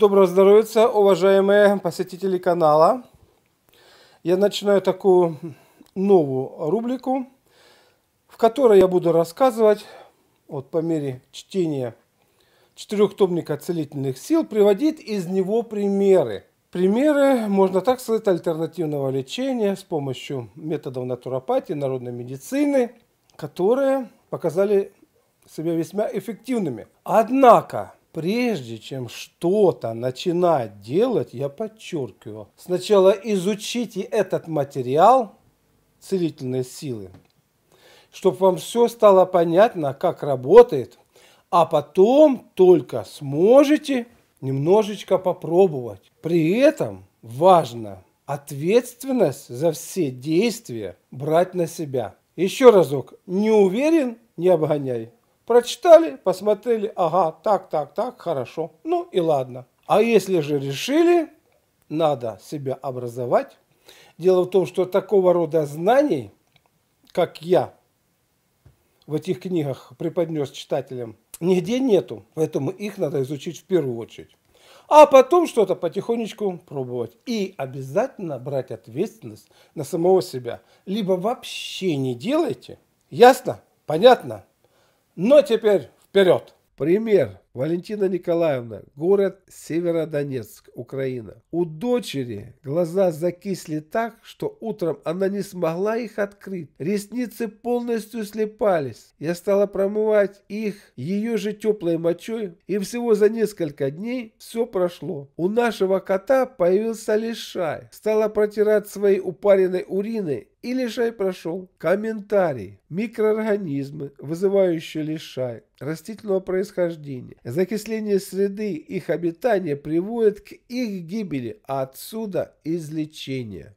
Доброго здоровья, уважаемые посетители канала. Я начинаю такую новую рубрику, в которой я буду рассказывать, вот по мере чтения четырехтомника целительных сил, приводить из него примеры. Примеры, можно так сказать, альтернативного лечения с помощью методов натуропатии, народной медицины, которые показали себя весьма эффективными. Однако, Прежде чем что-то начинать делать, я подчеркиваю, сначала изучите этот материал целительной силы, чтобы вам все стало понятно, как работает, а потом только сможете немножечко попробовать. При этом важно ответственность за все действия брать на себя. Еще разок, не уверен, не обгоняй. Прочитали, посмотрели, ага, так, так, так, хорошо. Ну и ладно. А если же решили, надо себя образовать. Дело в том, что такого рода знаний, как я в этих книгах преподнес читателям, нигде нету. Поэтому их надо изучить в первую очередь. А потом что-то потихонечку пробовать. И обязательно брать ответственность на самого себя. Либо вообще не делайте. Ясно? Понятно? Но теперь вперед! Пример. Валентина Николаевна, город Северодонецк, Украина. У дочери глаза закисли так, что утром она не смогла их открыть. Ресницы полностью слепались. Я стала промывать их ее же теплой мочой, и всего за несколько дней все прошло. У нашего кота появился лишай. Стала протирать своей упаренной уриной и лишай прошел. Комментарий: Микроорганизмы, вызывающие лишай, растительного происхождения. Закисление среды их обитания приводит к их гибели, а отсюда излечение.